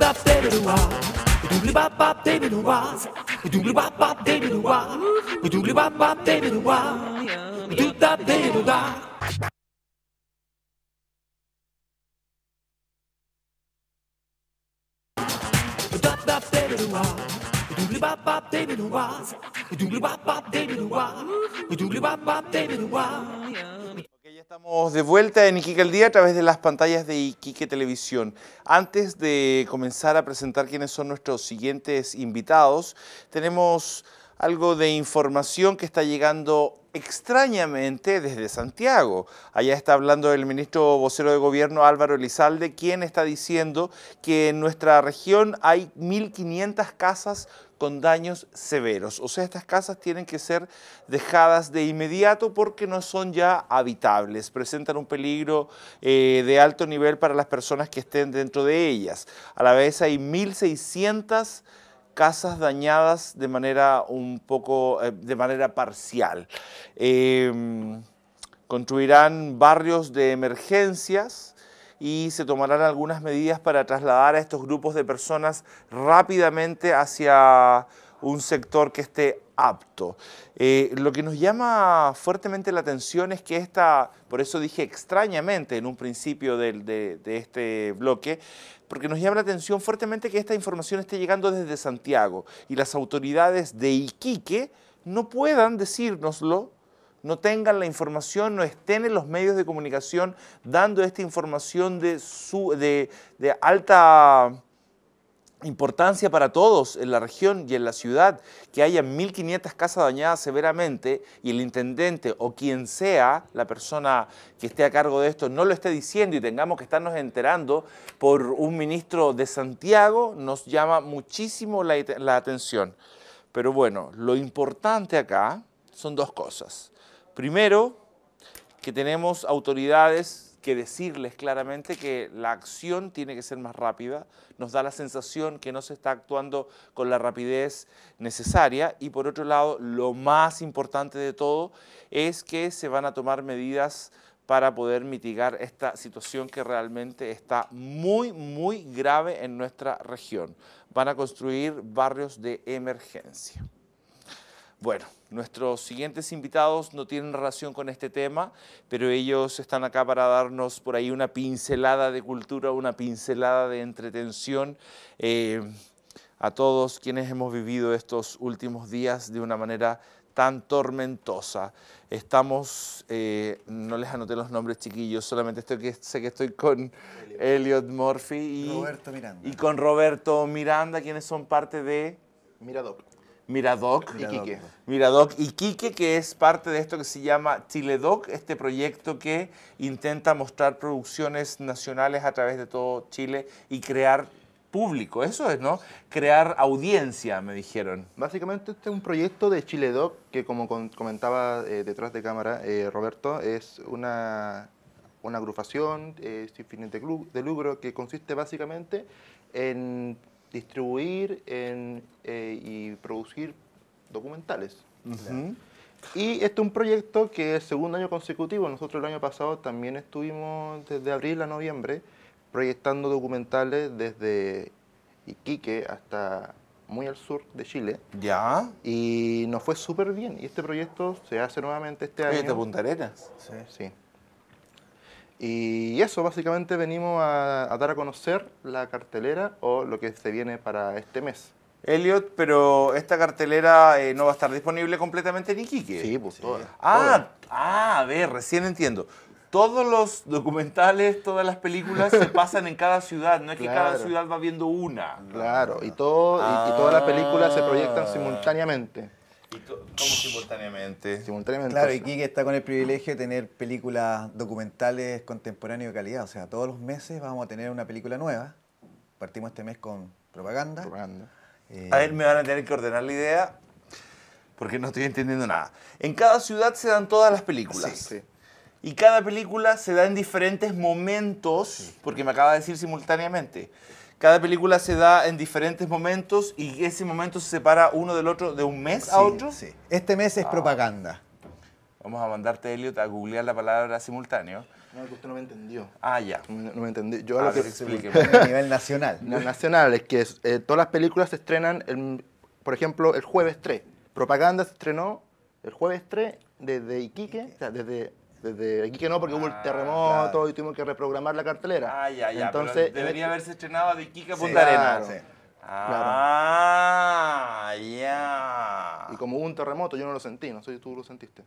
bop bop baby do wah. Doobly bop bop baby do wah. Doobly bop bop baby do wah. Doobly bop bop baby do wah. Doop bop baby do da bop baby do wah. Doobly bop bop baby do wah. Doobly bop bop baby do wah. Doobly bop bop baby do wah. Estamos de vuelta en Iquique al Día a través de las pantallas de Iquique Televisión. Antes de comenzar a presentar quiénes son nuestros siguientes invitados, tenemos algo de información que está llegando extrañamente desde Santiago. Allá está hablando el ministro vocero de gobierno Álvaro Elizalde, quien está diciendo que en nuestra región hay 1.500 casas con daños severos. O sea, estas casas tienen que ser dejadas de inmediato porque no son ya habitables, presentan un peligro eh, de alto nivel para las personas que estén dentro de ellas. A la vez hay 1.600 casas dañadas de manera un poco, eh, de manera parcial. Em, construirán barrios de emergencias, y se tomarán algunas medidas para trasladar a estos grupos de personas rápidamente hacia un sector que esté apto. Eh, lo que nos llama fuertemente la atención es que esta, por eso dije extrañamente en un principio de, de, este bloque, porque nos llama la atención fuertemente que esta información esté llegando desde Santiago y las autoridades de Iquique no puedan decírnoslo no tengan la información, no estén en los medios de comunicación dando esta información de, alta importancia para todos en la región y en la ciudad, que haya 1.500 casas dañadas severamente y el intendente o quien sea la persona que esté a cargo de esto no lo esté diciendo y tengamos que estarnos enterando por un ministro de Santiago, nos llama muchísimo la atención. Pero bueno, lo importante acá son dos cosas. Primero, que tenemos autoridades que decirles claramente que la acción tiene que ser más rápida, nos da la sensación que no se está actuando con la rapidez necesaria y por otro lado, lo más importante de todo es que se van a tomar medidas para poder mitigar esta situación que realmente está muy, muy grave en nuestra región. Van a construir barrios de emergencia. Bueno, nuestros siguientes invitados no tienen relación con este tema, pero ellos están acá para darnos por ahí una pincelada de cultura, una pincelada de entretención. Eh, a todos quienes hemos vivido estos últimos días de una manera tan tormentosa. Estamos, eh, no les anoté los nombres chiquillos, solamente sé que estoy con Elliot Murphy y, y con Roberto Miranda, quienes son parte de... Mirador. Miradoc. Iquique. Miradoc que es parte de esto que se llama Chile Doc, este proyecto que intenta mostrar producciones nacionales a través de todo Chile y crear público, eso es, ¿no? Crear audiencia, me dijeron. Básicamente este es un proyecto de Chile Doc, que como comentaba eh, detrás de cámara eh, Roberto, es una, agrupación es eh, sin club de, de lucro que consiste básicamente en distribuir eh, y producir documentales. Y este es un proyecto que es segundo año consecutivo. Nosotros el año pasado también estuvimos desde abril a noviembre proyectando documentales desde Iquique hasta muy al sur de Chile. Ya. Y nos fue súper bien. Y este proyecto se hace nuevamente este año. Punta Sí. sí. Y eso, básicamente venimos a, dar a conocer la cartelera o lo que se viene para este mes. Elliot, pero esta cartelera eh, no va a estar disponible completamente en Iquique. Sí, pues Toda, ah, ah, a ver, recién entiendo. Todos los documentales, todas las películas se pasan en cada ciudad, no es que cada ciudad va viendo una. Claro, y, ah. todo, y todas las películas se proyectan ah. simultáneamente simultáneamente? Simultáneamente. Claro, y Kike está con el privilegio de tener películas documentales contemporáneas de calidad. O sea, todos los meses vamos a tener una película nueva. Partimos este mes con propaganda. Eh, a él me van a tener que ordenar la idea porque no estoy entendiendo nada. En cada ciudad se dan todas las películas. Y cada película se da en diferentes momentos, porque me acaba de decir simultáneamente. Cada película se da en diferentes momentos y ese momento se separa uno del otro de un mes a otro. Sí. Este mes es ah. propaganda. Vamos a mandarte, Elliot, a googlear la palabra simultáneo. No, que usted no me entendió. Ah, ya. No, me entendí. Yo a lo que a nivel nacional. nacional, es que eh, todas las películas se estrenan, por ejemplo, el jueves 3. Propaganda se estrenó el jueves 3 desde Iquique, o sea, desde desde aquí que no, porque hubo el ah, terremoto y tuvimos que reprogramar la cartelera. Ah, ya, ya. Entonces, pero debería haberse estrenado de Iquique a Punta sí, Arena. sí. Ah, ya. Y como hubo un terremoto, yo no lo sentí, no sé si tú lo sentiste.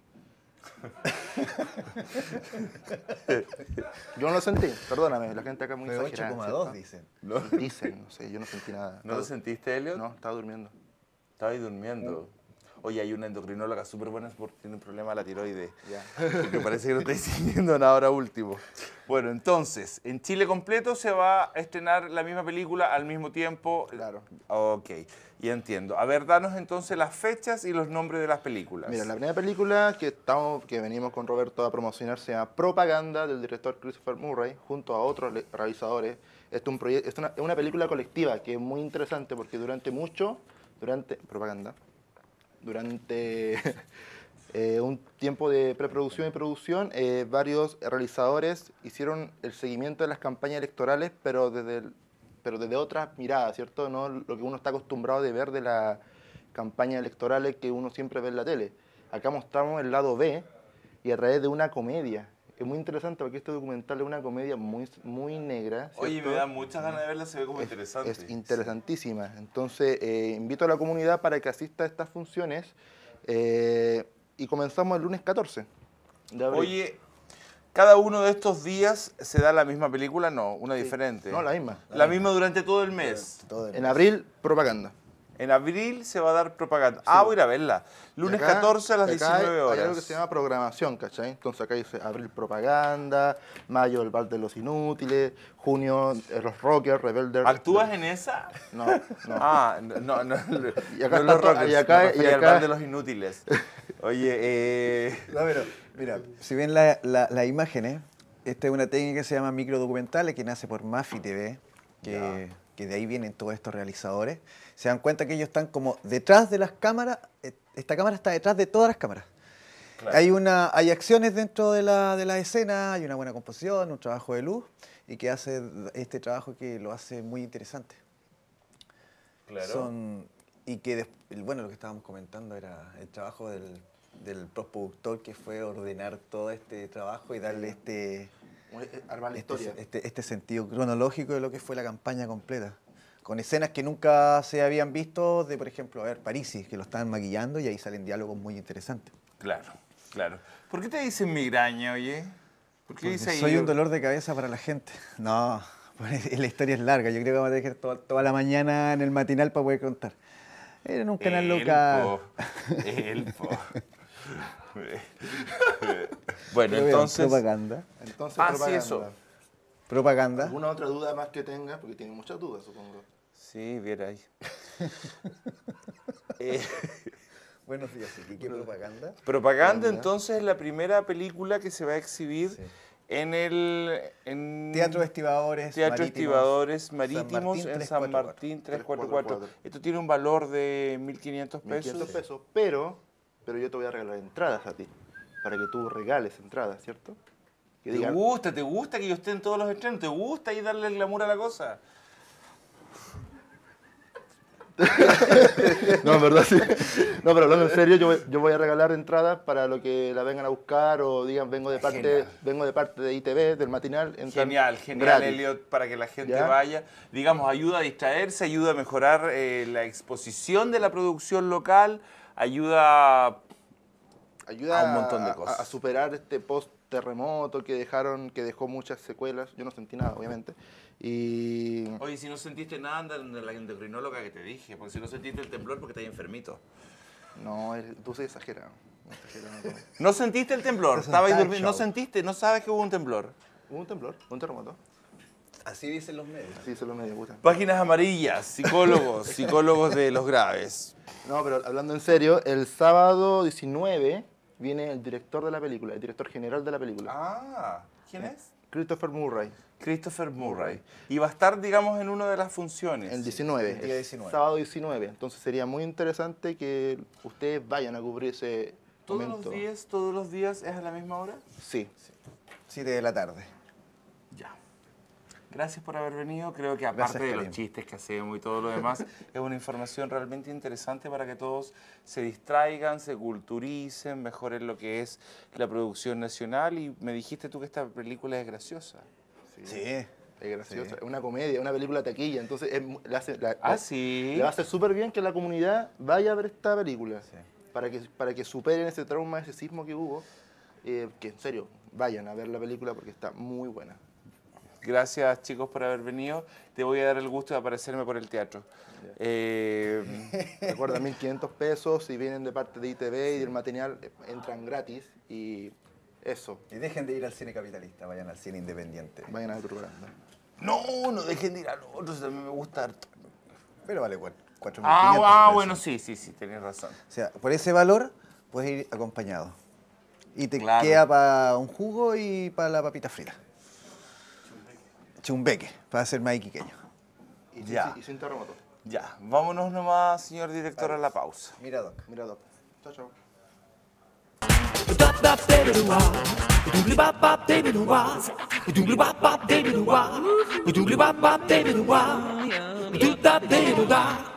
yo no lo sentí, perdóname, la gente acá es muy Fue 8,2 dicen. ¿No? Dicen, no sé, yo no sentí nada. ¿No lo sentiste, Elliot? No, estaba durmiendo. Estaba ahí durmiendo oye, hay una endocrinóloga súper buena porque tiene un problema de la tiroides. Yeah. parece que no estáis siguiendo nada ahora último. Bueno, entonces, en Chile completo se va a estrenar la misma película al mismo tiempo. Claro. Ok, ya entiendo. A ver, danos entonces las fechas y los nombres de las películas. Mira, la primera película que, estamos, que venimos con Roberto a promocionar se llama Propaganda del director Christopher Murray junto a otros realizadores. Es, un es una, una película colectiva que es muy interesante porque durante mucho, durante propaganda, durante eh, un tiempo de preproducción y producción, eh, varios realizadores hicieron el seguimiento de las campañas electorales, pero desde, pero desde otras miradas, ¿cierto? No lo que uno está acostumbrado de ver de las campañas electorales que uno siempre ve en la tele. Acá mostramos el lado B y a través de una comedia es muy interesante porque este documental es una comedia muy, muy negra. Oye, me da muchas ganas de verla, se ve como interesante. Es interesantísima. Entonces, eh, invito a la comunidad para que asista a estas funciones eh, y comenzamos el lunes 14 Oye, ¿cada uno de estos días se da la misma película? No, una diferente. No, la misma. La, misma. durante Todo el mes. en abril, propaganda. En abril se va a dar propaganda. Ah, voy a ir a verla. Lunes 14 a las 19 horas. Hay algo que se llama programación, ¿cachai? Entonces acá dice abril propaganda, mayo el bar de los inútiles, junio eh, los rockers, rebeldes. ¿Actúas en esa? No, no. Ah, no, no. y acá, los rockers, y acá, el bar de los inútiles. Oye, eh... No, pero mira, si ven las la, la imágenes, eh, esta es una técnica que se llama microdocumentales que nace por Mafi TV, que que de ahí vienen todos estos realizadores, se dan cuenta que ellos están como detrás de las cámaras, eh, esta cámara está detrás de todas las cámaras. Hay, una, hay acciones dentro de la, escena, hay una buena composición, un trabajo de luz, y que hace este trabajo que lo hace muy interesante. Claro. y que, bueno, lo que estábamos comentando era el trabajo del, del productor que fue ordenar todo este trabajo y darle este, eh, este, este, este, sentido cronológico de lo que fue la campaña completa. Con escenas que nunca se habían visto, de por ejemplo, a ver, Parisi, que lo estaban maquillando y ahí salen diálogos muy interesantes. Claro, claro. ¿Por qué te dicen migraña, oye? ¿Por qué dice Soy un dolor de cabeza para la gente. No, pues, la historia es larga. Yo creo que vamos a tener toda, la mañana en el matinal para poder contar. Era en un canal Elpo. local. Elpo. bueno, entonces. Propaganda. Entonces, ah, propaganda. eso. Propaganda. ¿Alguna otra duda más que tenga? Porque tiene muchas dudas, supongo. Sí, viera ahí. eh. Buenos días, ¿y qué propaganda? Propaganda, entonces, es la primera película que se va a exhibir en el... En Teatro Estibadores Teatro Marítimos, Estibadores Marítimos en San Martín 344. Esto tiene un valor de 1.500 pesos. 1.500 pesos, pero, pero yo te voy a regalar entradas a ti, para que tú regales entradas, ¿cierto? ¿Te gusta, te gusta que yo esté en todos los estrenos? ¿Te gusta ahí darle el glamour a la cosa? no, en verdad sí. No, pero hablando en serio, yo, voy a regalar entradas para lo que la vengan a buscar o digan vengo de parte, vengo de parte de ITV, del matinal. Genial, genial, Elliot, para que la gente vaya. Digamos, ayuda a distraerse, ayuda a mejorar eh, la exposición de la producción local, ayuda, ayuda a un montón de cosas. a superar este post terremoto que dejaron, que dejó muchas secuelas. Yo no sentí nada, obviamente. Y... Oye, si no sentiste nada, anda en la endocrinóloga que te dije, porque si no sentiste el temblor porque estás enfermito. No, tú se exagerado. No, sentiste el temblor, durmiendo, no sentiste, no sabes que hubo un temblor. Hubo un temblor, un terremoto. Así dicen los medios. Así dicen los medios, Páginas amarillas, psicólogos, psicólogos de los graves. No, pero hablando en serio, el sábado 19 viene el director de la película, el director general de la película. Ah, ¿quién eh, es? Christopher Murray. Christopher Murray. Y va a estar, digamos, en una de las funciones. El 19. El día 19. sábado 19. Entonces sería muy interesante que ustedes vayan a cubrir ese ¿Todos los días, todos los días es a la misma hora? Sí. sí. Siete de la tarde. Ya. Gracias por haber venido. Creo que aparte de los chistes que hacemos y todo lo demás, es una información realmente interesante para que todos se distraigan, se culturicen, mejoren lo que es la producción nacional. Y me dijiste tú que esta película es graciosa. Sí. Es graciosa, es una comedia, una película taquilla. Entonces, ah, le, hace, súper bien que la comunidad vaya a ver esta película. Para, que, para que superen ese trauma, ese sismo que hubo. Eh, que en serio, vayan a ver la película porque está muy buena. Gracias chicos por haber venido. Te voy a dar el gusto de aparecerme por el teatro. Eh, Recuerda, 1.500 pesos, y vienen de parte de ITV y del material, eh, entran gratis y eso. Y dejen de ir al cine capitalista, vayan al cine independiente. Vayan a otro programa No, no dejen de ir al otro, a mí me gusta Pero vale 4.500 Ah, ah bueno, sí, sí, sí, Tienes razón. O sea, por ese valor puedes ir acompañado. Y te queda para un jugo y para la papita frita. Un Chumbeque, para ser más iquiqueño. Y, ya. Y, sin Ya, vámonos nomás, señor director, a la pausa. Mira, Doc. Mira, Doc. Chao, chao.